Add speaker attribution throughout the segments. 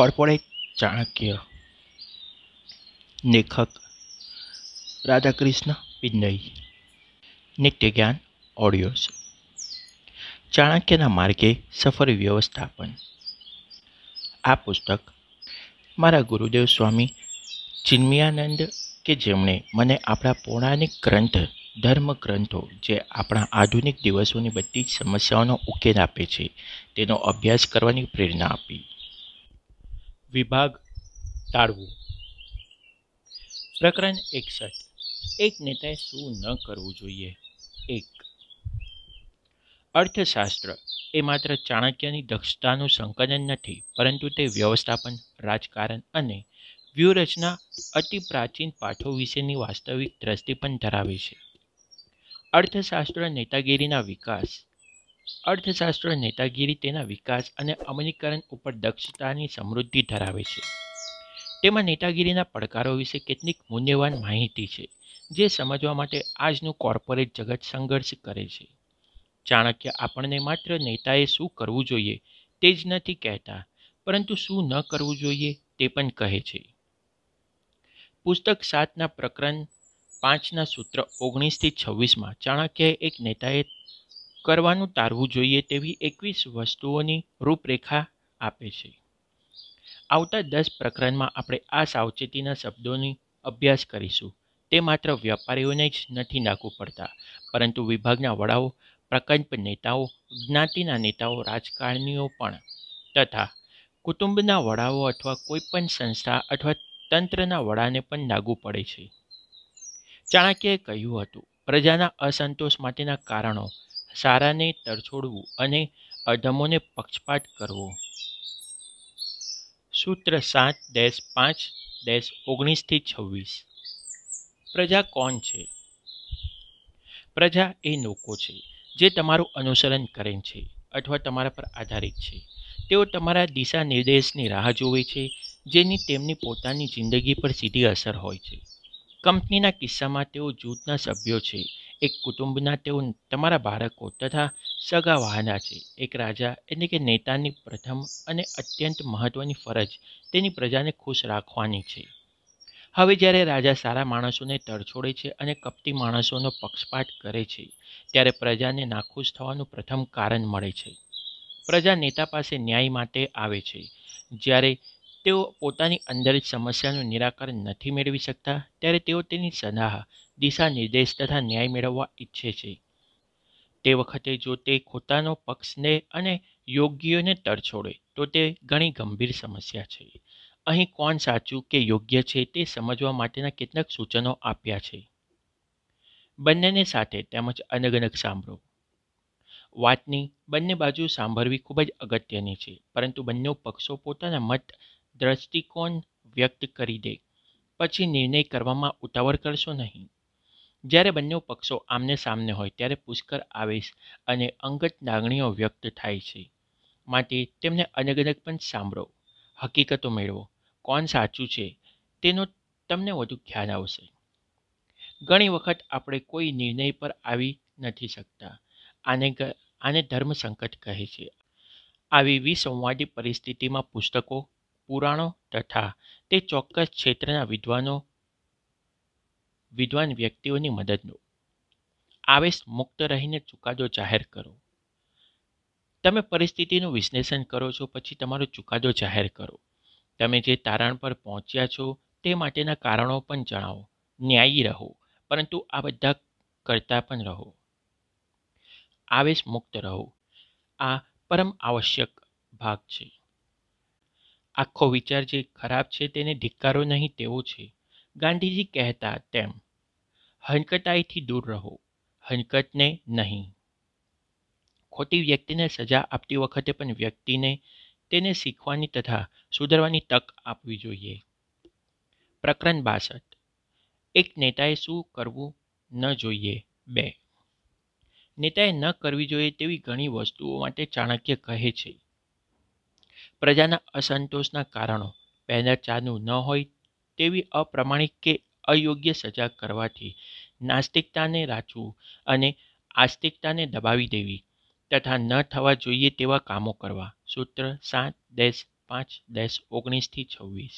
Speaker 1: corporate Chanakya લેખક Radhakrishna પિંડઈ નિત્યજ્ઞાન audios ચાણક્યના માર્ગે સફર વ્યવસ્થાપન આ પુસ્તક મારા ગુરુદેવ સ્વામી ચિન્મિયાનંદ કે જેમણે મને આપણા પૌરાણિક ગ્રંથ ધર્મ ગ્રંથો જે આપણા આધુનિક દિવસોની બધી જ સમસ્યાઓનો ઉકેલ આપે છે તેનો અભ્યાસ કરવાની પ્રેરણા આપી વિભાગ ટાળવું પ્રકરણ એકસઠ એક નેતાએ શું ન કરવું જોઈએ એક અર્થશાસ્ત્ર એ માત્ર ચાણક્યની દક્ષતાનું સંકલન નથી પરંતુ તે વ્યવસ્થાપન રાજકારણ અને વ્યૂહરચના અતિ પ્રાચીન પાઠો વિશેની વાસ્તવિક દ્રષ્ટિ પણ ધરાવે છે અર્થશાસ્ત્ર નેતાગીરીના વિકાસ અર્થશાસ્ત્ર નેતાગીરી તેના વિકાસ અને અમલીકરણ ઉપર દક્ષતાની સમૃદ્ધિ ધરાવે છે તેમાં નેતાગીરીના પડકારો વિશે કેટલીક મૂલ્યવાન માહિતી છે જે સમજવા માટે આજનું કોર્પોરેટ જગત સંઘર્ષ કરે છે ચાણક્ય આપણને માત્ર નેતાએ શું કરવું જોઈએ તે જ નથી કહેતા પરંતુ શું ન કરવું જોઈએ તે પણ કહે છે પુસ્તક સાતના પ્રકરણ પાંચના સૂત્ર ઓગણીસથી છવ્વીસમાં ચાણક્યએ એક નેતાએ કરવાનું ટાળવું જોઈએ તેવી એકવીસ વસ્તુઓની રૂપરેખા આપે છે આવતા દસ પ્રકરણમાં આપણે આ સાવચેતીના શબ્દોની અભ્યાસ કરીશું તે માત્ર વેપારીઓને જ નથી લાગુ પડતા પરંતુ વિભાગના વડાઓ પ્રકલ્પ નેતાઓ જ્ઞાતિના નેતાઓ રાજકારણીઓ પણ તથા કુટુંબના વડાઓ અથવા કોઈપણ સંસ્થા અથવા તંત્રના વડાને પણ લાગુ પડે છે ચાણક્યએ કહ્યું હતું પ્રજાના અસંતોષ માટેના કારણો સારાને તરછોડવું અને અધમોને પક્ષપાત કરવો સૂત્ર સાત દેશ પાંચ દેશ ઓગણીસથી છવ્વીસ પ્રજા કોણ છે પ્રજા એ લોકો છે જે તમારું અનુસરણ કરે છે અથવા તમારા પર આધારિત છે તેઓ તમારા દિશા નિર્દેશની રાહ જોવે છે જેની તેમની પોતાની જિંદગી પર સીધી અસર હોય છે કંપનીના કિસ્સામાં તેઓ જૂથના સભ્યો છે એક કુટુંબના તેઓ તમારા બાળકો તથા સગા સગાવાહના છે એક રાજા એટલે કે નેતાની પ્રથમ અને અત્યંત મહત્ત્વની ફરજ તેની પ્રજાને ખુશ રાખવાની છે હવે જ્યારે રાજા સારા માણસોને તરછોડે છે અને કપટી માણસોનો પક્ષપાત કરે છે ત્યારે પ્રજાને નાખુશ થવાનું પ્રથમ કારણ મળે છે પ્રજા નેતા પાસે ન્યાય માટે આવે છે જ્યારે તેઓ પોતાની અંદર જ સમસ્યાનું નિરાકરણ નથી મેળવી શકતા ત્યારે તેઓ તેની સલાહ દિશા નિર્દેશ તથા ન્યાય મેળવવા ઈચ્છે છે તે વખતે જો તે પોતાનો પક્ષને અને યોગ્યને તરછોડે તો તે ઘણી ગંભીર સમસ્યા છે અહીં કોણ સાચું કે યોગ્ય છે તે સમજવા માટેના કેટલાક સૂચનો આપ્યા છે બંનેને સાથે તેમજ અલગ અલગ સાંભળો વાતની બંને બાજુ સાંભળવી ખૂબ જ અગત્યની છે પરંતુ બંને પક્ષો પોતાના મત દ્રષ્ટિકોણ વ્યક્ત કરી દે પછી નિર્ણય કરવામાં ઉતાવળ કરશો નહીં જ્યારે બંને પક્ષો આમને સામને હોય ત્યારે પુષ્કર આવેશ અને અંગત લાગણીઓ વ્યક્ત થાય છે માટે તેમને અલગ અલગ પણ સાંભળો હકીકતો મેળવો કોણ સાચું છે તેનો તમને વધુ ખ્યાલ આવશે ઘણી વખત આપણે કોઈ નિર્ણય પર આવી નથી શકતા આને આને ધર્મ સંકટ કહે છે આવી વિસંવાદી પરિસ્થિતિમાં પુસ્તકો પુરાણો તથા તે ચોક્કસ ક્ષેત્રના વિદ્વાનો વિદ્વાન વ્યક્તિઓની મદદનો આવેશ મુક્ત રહીને ચુકાદો જાહેર કરો તમે પરિસ્થિતિનું વિશ્લેષણ કરો છો પછી તમારો ચુકાદો જાહેર કરો તમે જે તારણ પર પહોંચ્યા છો તે માટેના કારણો પણ જણાવો ન્યાયી રહો પરંતુ આ બધા કરતા પણ રહો આવેશ મુક્ત રહો આ પરમ આવશ્યક ભાગ છે આખો વિચાર જે ખરાબ છે તેને ધિક્કારો નહીં તેવો છે ગાંધીજી કહેતા તેમ હનકટાઈથી દૂર રહો હનકટને નહીં ખોટી વ્યક્તિને સજા આપતી વખતે પણ વ્યક્તિને તેને શીખવાની તથા સુધરવાની તક આપવી જોઈએ પ્રકરણ બાસઠ એક નેતાએ શું કરવું ન જોઈએ બે નેતાએ ન કરવી જોઈએ તેવી ઘણી વસ્તુઓ માટે ચાણક્ય કહે છે પ્રજાના અસંતોષના કારણો બેનર ચાનું ન હોય તેવી અપ્રમાણિક કે અયોગ્ય સજા કરવાથી નાસ્તિકતાને રાચવું અને આસ્તિકતાને દબાવી દેવી તથા ન થવા જોઈએ તેવા કામો કરવા સૂત્ર સાત દેશ પાંચ દેશ ઓગણીસથી છવ્વીસ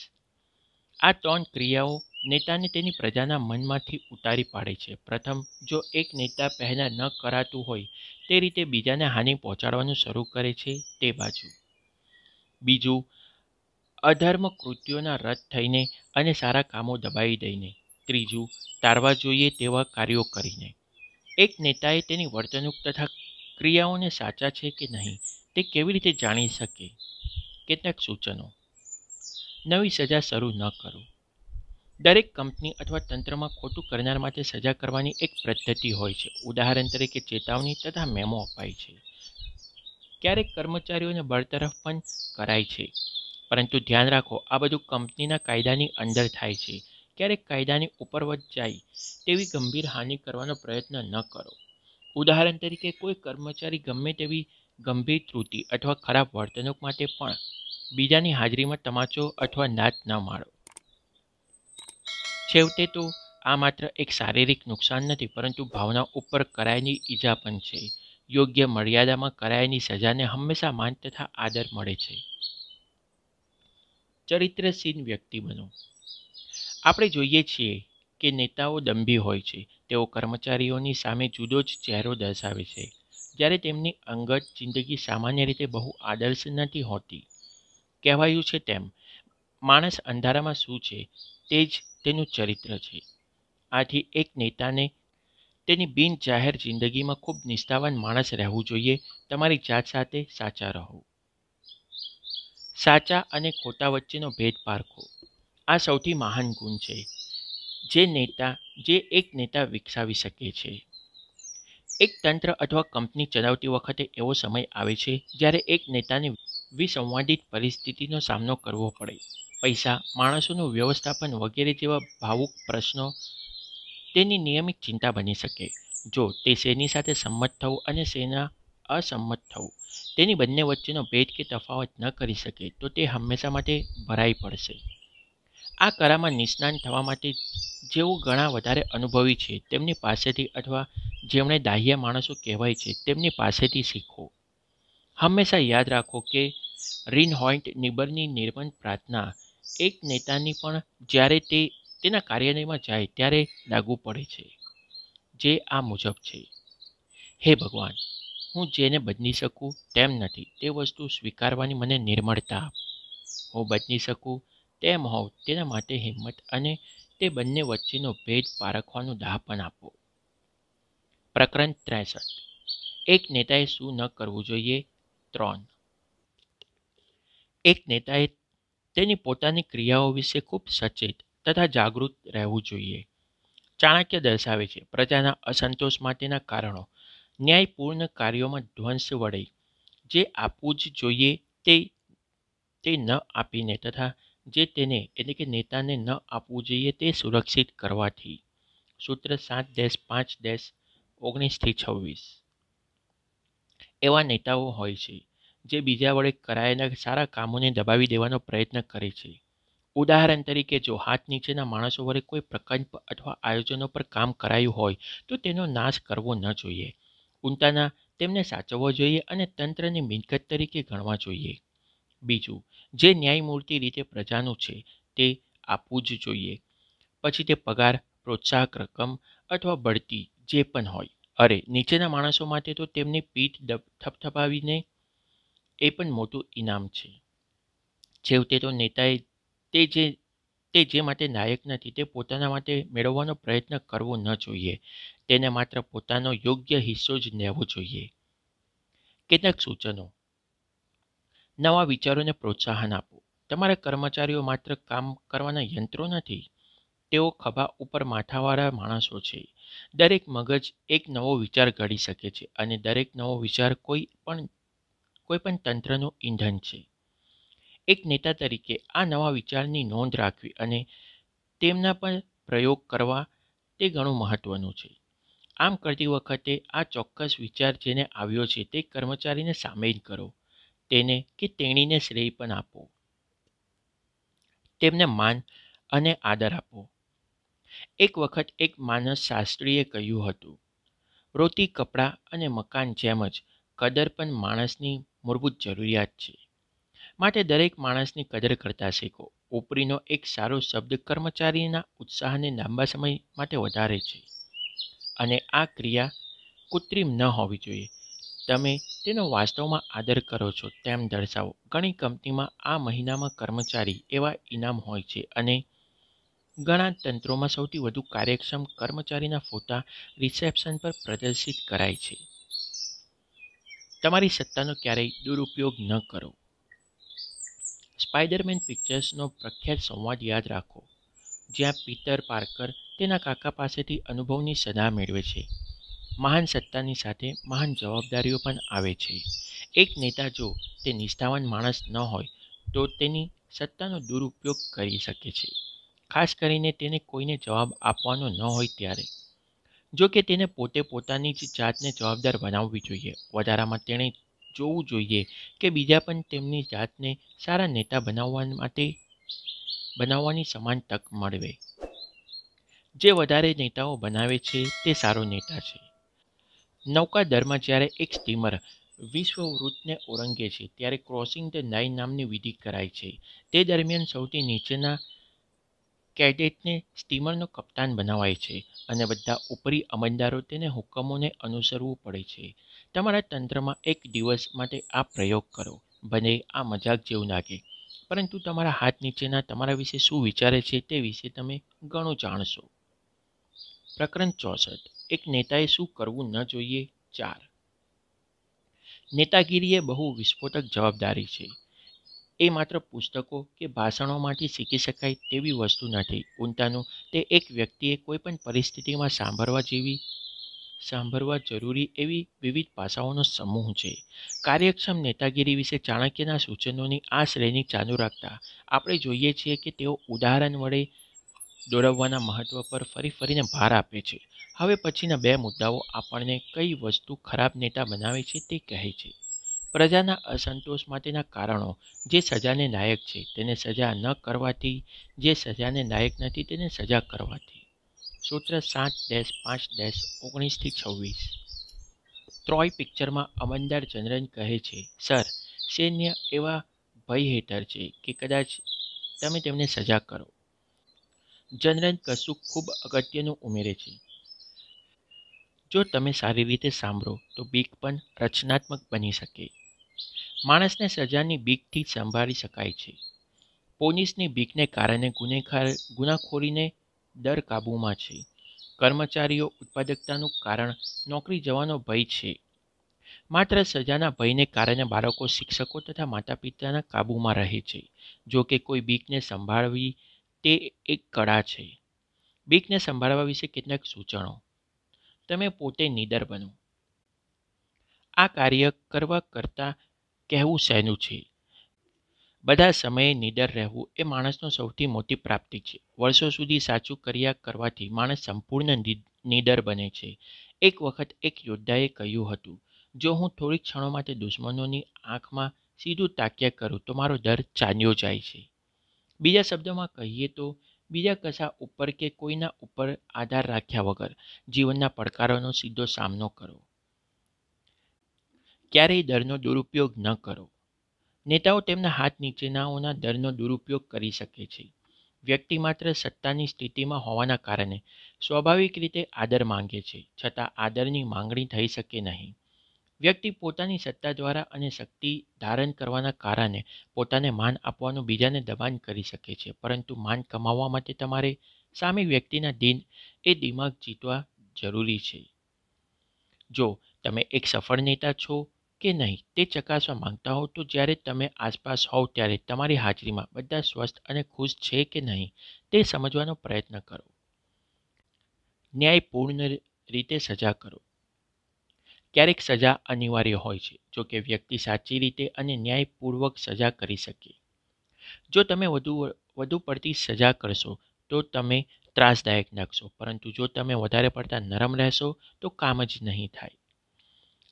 Speaker 1: આ ત્રણ ક્રિયાઓ નેતાને તેની પ્રજાના મનમાંથી ઉતારી પાડે છે પ્રથમ જો એક નેતા પહેલાં ન કરાતું હોય તે રીતે બીજાને હાનિ પહોંચાડવાનું શરૂ કરે છે તે બાજુ બીજું અધર્મ કૃત્યોના રદ થઈને અને સારા કામો દબાવી દઈને ત્રીજું તારવા જોઈએ તેવા કાર્યો કરીને એક નેતાએ તેની વર્તણૂક તથા ક્રિયાઓને સાચા છે કે નહીં તે કેવી રીતે જાણી શકે કેટલાક સૂચનો નવી સજા શરૂ ન કરો દરેક કંપની અથવા તંત્રમાં ખોટું કરનાર માટે સજા કરવાની એક પદ્ધતિ હોય છે ઉદાહરણ તરીકે ચેતવણી તથા મેમો અપાય છે ક્યારેક કર્મચારીઓને બરતરફ પણ કરાય છે પરંતુ ધ્યાન રાખો આ બધું કંપનીના કાયદાની અંદર થાય છે ક્યારેક કાયદાની ઉપરવત જાય તેવી ગંભીર હાનિ કરવાનો પ્રયત્ન ન કરો ઉદાહરણ તરીકે કોઈ કર્મચારી ગમે તેવી ગંભીર ત્રુટિ અથવા ખરાબ વર્તણૂક માટે પણ બીજાની હાજરીમાં તમાચો અથવા નાચ ન માળો છેવટે તો આ માત્ર એક શારીરિક નુકસાન નથી પરંતુ ભાવના ઉપર કરાયેલી ઈજા પણ છે યોગ્ય મર્યાદામાં કરાયેલી સજાને હંમેશા માન તથા આદર મળે છે ચરિત્રહીન વ્યક્તિ બનો આપણે જોઈએ છીએ કે નેતાઓ દંભી હોય છે તેઓ કર્મચારીઓની સામે જુદો જ ચહેરો દર્શાવે છે જ્યારે તેમની અંગત જિંદગી સામાન્ય રીતે બહુ આદર્શ નથી હોતી કહેવાયું છે તેમ માણસ અંધારામાં શું છે તે જ તેનું ચરિત્ર છે આથી એક નેતાને તેની બિનજાહેર જિંદગીમાં ખૂબ નિષ્ઠાવાન માણસ રહેવું જોઈએ તમારી જાત સાથે સાચા રહો સાચા અને ખોટા વચ્ચેનો ભેદ પારખો આ સૌથી મહાન ગુણ છે જે નેતા જે એક નેતા વિકસાવી શકે છે એક તંત્ર અથવા કંપની ચલાવતી વખતે એવો સમય આવે છે જ્યારે એક નેતાને વિસંવાદિત પરિસ્થિતિનો સામનો કરવો પડે પૈસા માણસોનું વ્યવસ્થાપન વગેરે જેવા ભાવુક પ્રશ્નો તેની નિયમિત ચિંતા બની શકે જો તે શેની સાથે સંમત થવું અને શેના અસંમત થવું તેની બંને વચ્ચેનો ભેદ કે તફાવત ન કરી શકે તો તે હંમેશા માટે ભરાઈ પડશે આ કળામાં નિષ્ણાંત થવા માટે જેઓ ઘણા વધારે અનુભવી છે તેમની પાસેથી અથવા જેમણે દાહ્ય માણસો કહેવાય છે તેમની પાસેથી શીખો હંમેશા યાદ રાખો કે રિનહોઇન્ટ નિબરની નિર્બંધ પ્રાર્થના એક નેતાની પણ જ્યારે તે તેના કાર્યાલયમાં જાય ત્યારે લાગુ પડે છે જે આ મુજબ છે હે ભગવાન હું જેને બદલી શકું તેમ નથી તે વસ્તુ સ્વીકારવાની મને નિર્મળતા આપ હું બદલી શકું તેમ હોઉં તેના માટે હિંમત અને તે બંને વચ્ચેનો ભેદ પારખવાનું દાહપણ આપો પ્રકરણ ત્રેસઠ એક નેતાએ શું ન કરવું જોઈએ ત્રણ એક નેતાએ તેની પોતાની ક્રિયાઓ વિશે ખૂબ સચેત તથા જાગૃત રહેવું જોઈએ ચાણક્ય દર્શાવે છે પ્રજાના અસંતોષ માટેના કારણો ન્યાયપૂર્ણ કાર્યોમાં ધ્વંસ વળે જે આપવું જ જોઈએ તે તે ન આપીને તથા જે તેને એટલે કે નેતાને ન આપવું જોઈએ તે સુરક્ષિત કરવાથી સૂત્ર સાત દેશ પાંચ દેશ ઓગણીસથી છવ્વીસ એવા નેતાઓ હોય છે જે બીજા વડે કરાયેલા સારા કામોને દબાવી દેવાનો પ્રયત્ન કરે છે ઉદાહરણ તરીકે જો હાથ નીચેના માણસો વડે કોઈ પ્રકલ્પ અથવા આયોજનો પર કામ કરાયું હોય તો તેનો નાશ કરવો ન જોઈએ ઉલટાના તેમને સાચવવો જોઈએ અને તંત્રની મિલકત તરીકે ગણવા જોઈએ બીજું જે ન્યાયમૂર્તિ રીતે પ્રજાનું છે તે આપવું જ જોઈએ પછી તે પગાર પ્રોત્સાહક રકમ અથવા બઢતી જે પણ હોય અરે નીચેના માણસો માટે તો તેમની પીઠ થપથપાવીને એ પણ મોટું ઇનામ છે છેવટે તો નેતાએ તે જે તે જે માટે નાયક નથી તે પોતાના માટે મેળવવાનો પ્રયત્ન કરવો ન જોઈએ તેને માત્ર પોતાનો યોગ્ય હિસ્સો જ લેવો જોઈએ કેટલાક સૂચનો નવા વિચારોને પ્રોત્સાહન આપો તમારા કર્મચારીઓ માત્ર કામ કરવાના યંત્રો નથી તેઓ ખભા ઉપર માથાવાળા માણસો છે દરેક મગજ એક નવો વિચાર ઘડી શકે છે અને દરેક નવો વિચાર કોઈ પણ કોઈ પણ તંત્રનું ઈંધન છે એક નેતા તરીકે આ નવા વિચારની નોંધ રાખવી અને તેમના પર પ્રયોગ કરવા તે ઘણું મહત્ત્વનું છે આમ કરતી વખતે આ ચોક્કસ વિચાર જેને આવ્યો છે તે કર્મચારીને સામેલ કરો તેને કે તેણીને શ્રેય પણ આપો તેમને માન અને આદર આપો એક વખત એક માનસ શાસ્ત્રીએ કહ્યું હતું રોટી કપડાં અને મકાન જેમ જ કદર પણ માણસની મૂળભૂત જરૂરિયાત છે માટે દરેક માણસની કદર કરતા શીખો ઉપરીનો એક સારો શબ્દ કર્મચારીના ઉત્સાહને લાંબા સમય માટે વધારે છે અને આ ક્રિયા કૃત્રિમ ન હોવી જોઈએ તમે તેનો વાસ્તવમાં આદર કરો છો તેમ દર્શાવો ઘણી કંપનીમાં આ મહિનામાં કર્મચારી એવા ઇનામ હોય છે અને ઘણા તંત્રોમાં સૌથી વધુ કાર્યક્ષમ કર્મચારીના ફોટા રિસેપ્શન પર પ્રદર્શિત કરાય છે તમારી સત્તાનો ક્યારેય દુરુપયોગ ન કરો સ્પાઇડરમેન પિક્ચર્સનો પ્રખ્યાત સંવાદ યાદ રાખો જ્યાં પીટર પાર્કર તેના કાકા પાસેથી અનુભવની સલાહ મેળવે છે મહાન સત્તાની સાથે મહાન જવાબદારીઓ પણ આવે છે એક નેતા જો તે નિષ્ઠાવાન માણસ ન હોય તો તેની સત્તાનો દુરુપયોગ કરી શકે છે ખાસ કરીને તેને કોઈને જવાબ આપવાનો ન હોય ત્યારે જો કે તેને પોતે પોતાની જ જાતને જવાબદાર બનાવવી જોઈએ વધારામાં તેણે જોવું જોઈએ કે બીજા પણ તેમની જાતને સારા નેતા બનાવવા માટે બનાવવાની સમાન તક મળવે જે વધારે નેતાઓ બનાવે છે તે સારો નેતા છે નૌકા દરમાં જ્યારે એક સ્ટીમર વિશ્વવૃત્તને ઓળંગે છે ત્યારે ક્રોસિંગ ધ નાઇન નામની વિધિ કરાય છે તે દરમિયાન સૌથી નીચેના કેડેટને સ્ટીમરનો કપ્તાન બનાવાય છે અને બધા ઉપરી અમલદારો તેને હુકમોને અનુસરવું પડે છે તમારા તંત્રમાં એક દિવસ માટે આ પ્રયોગ કરો ભલે આ મજાક જેવું લાગે પરંતુ તમારા હાથ નીચેના તમારા વિશે શું વિચારે છે તે વિશે તમે ઘણું જાણશો પ્રકરણ ચોસઠ એક નેતાએ શું કરવું ન જોઈએ ચાર નેતાગીરી એ બહુ વિસ્ફોટક જવાબદારી છે એ માત્ર પુસ્તકો કે ભાષણોમાંથી શીખી શકાય તેવી વસ્તુ નથી ઉનતાનું તે એક વ્યક્તિએ કોઈપણ પરિસ્થિતિમાં સાંભળવા જેવી સાંભળવા જરૂરી એવી વિવિધ પાસાઓનો સમૂહ છે કાર્યક્ષમ નેતાગીરી વિશે ચાણક્યના સૂચનોની આ શ્રેણી ચાલુ રાખતા આપણે જોઈએ છીએ કે તેઓ ઉદાહરણ વડે દોડવવાના મહત્વ પર ફરી ફરીને ભાર આપે છે હવે પછીના બે મુદ્દાઓ આપણને કઈ વસ્તુ ખરાબ નેતા બનાવે છે તે કહે છે પ્રજાના અસંતોષ માટેના કારણો જે સજાને લાયક છે તેને સજા ન કરવાથી જે સજાને લાયક નથી તેને સજા કરવાથી સૂત્ર સાત ડેશ પાંચ ડેશ ઓગણીસથી છવ્વીસ ત્રોય પિક્ચરમાં અમનદાર જનરલ કહે છે સર સૈન્ય એવા ભય હેઠળ છે કે કદાચ તમે તેમને સજા કરો જનરલ કશું ખૂબ અગત્યનું ઉમેરે છે જો તમે સારી રીતે સાંભળો તો બીક પણ રચનાત્મક બની શકે માણસને સજાની બીકથી સંભાળી શકાય છે પોલીસની બીકને કારણે ગુનેખાર ગુનાખોરીને દર કાબૂમાં છે કર્મચારીઓ ઉત્પાદકતાનું કારણ નોકરી જવાનો ભય છે માત્ર સજાના ભયને કારણે બાળકો શિક્ષકો તથા માતા પિતાના કાબૂમાં રહે છે જો કે કોઈ બીકને સંભાળવી તે એક કળા છે બીકને સંભાળવા વિશે કેટલાક સૂચનો તમે પોતે નીડર બનો આ કાર્ય કરવા કરતાં કહેવું સહેનું છે બધા સમયે નીડર રહેવું એ માણસનો સૌથી મોટી પ્રાપ્તિ છે વર્ષો સુધી સાચું કર્યા કરવાથી માણસ સંપૂર્ણ નીડર બને છે એક વખત એક યોદ્ધાએ કહ્યું હતું જો હું થોડીક ક્ષણો માટે દુશ્મનોની આંખમાં સીધું તાક્યા કરું તો મારો દર ચાન્યો જાય છે બીજા શબ્દોમાં કહીએ તો બીજા કશા ઉપર કે કોઈના ઉપર આધાર રાખ્યા વગર જીવનના પડકારોનો સીધો સામનો કરો ક્યારેય દરનો દુરુપયોગ ન કરો નેતાઓ તેમના હાથ નીચેનાઓના દરનો દુરુપયોગ કરી શકે છે વ્યક્તિ માત્ર સત્તાની સ્થિતિમાં હોવાના કારણે સ્વાભાવિક રીતે આદર માંગે છે છતાં આદરની માંગણી થઈ શકે નહીં વ્યક્તિ પોતાની સત્તા દ્વારા અને શક્તિ ધારણ કરવાના કારણે પોતાને માન આપવાનું બીજાને દબાણ કરી શકે છે પરંતુ માન કમાવવા માટે તમારે સામે વ્યક્તિના દિન એ દિમાગ જીતવા જરૂરી છે જો તમે એક સફળ નેતા છો કે નહીં તે ચકાસવા માંગતા હો તો જ્યારે તમે આસપાસ હોવ ત્યારે તમારી હાજરીમાં બધા સ્વસ્થ અને ખુશ છે કે નહીં તે સમજવાનો પ્રયત્ન કરો ન્યાયપૂર્ણ રીતે સજા કરો ક્યારેક સજા અનિવાર્ય હોય છે જો કે વ્યક્તિ સાચી રીતે અને ન્યાયપૂર્વક સજા કરી શકે જો તમે વધુ વધુ પડતી સજા કરશો તો તમે ત્રાસદાયક નાખશો પરંતુ જો તમે વધારે પડતા નરમ રહેશો તો કામ જ નહીં થાય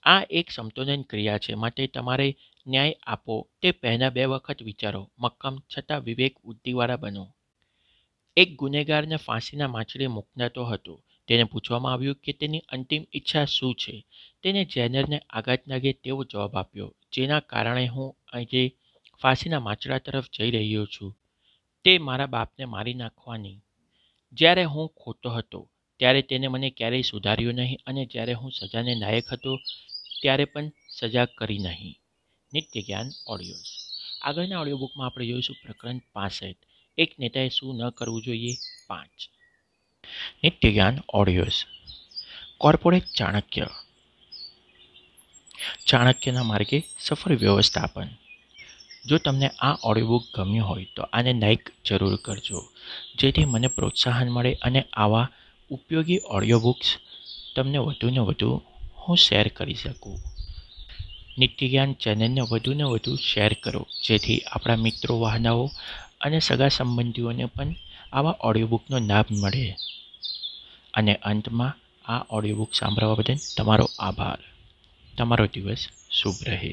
Speaker 1: આ એક સમતોલન ક્રિયા છે માટે તમારે ન્યાય આપો તે પહેલાં બે વખત વિચારો મક્કમ છતાં વિવેક બુદ્ધિવાળા બનો એક ગુનેગારને ફાંસીના માછડે મૂકનાતો હતો તેને પૂછવામાં આવ્યું કે તેની અંતિમ ઈચ્છા શું છે તેને જેનરને આઘાત લાગે તેવો જવાબ આપ્યો જેના કારણે હું આજે ફાંસીના માછડા તરફ જઈ રહ્યો છું તે મારા બાપને મારી નાખવાની જ્યારે હું ખોટો હતો ત્યારે તેને મને ક્યારેય સુધાર્યું નહીં અને જ્યારે હું સજાને લાયક હતો ત્યારે પણ સજા કરી નહીં નિત્ય જ્ઞાન ઓડિયોઝ આગળના ઓડિયો બુકમાં આપણે જોઈશું પ્રકરણ પાસઠ એક નેતાએ શું ન કરવું જોઈએ પાંચ નિત્ય જ્ઞાન ઓડિયોઝ કોર્પોરેટ ચાણક્ય ચાણક્યના માર્ગે સફળ વ્યવસ્થાપન જો તમને આ ઓડિયો બુક ગમ્યું હોય તો આને લાઇક જરૂર કરજો જેથી મને પ્રોત્સાહન મળે અને આવા ઉપયોગી ઓડિયો બુક્સ તમને વધુને વધુ હું શેર કરી શકું નિત્ય જ્ઞાન ચેનલને વધુને વધુ શેર કરો જેથી આપણા મિત્રો વાહનાઓ અને સગા સંબંધીઓને પણ આવા ઓડિયો બુકનો લાભ મળે અને અંતમાં આ ઓડિયો બુક સાંભળવા બદલ તમારો આભાર તમારો દિવસ શુભ રહે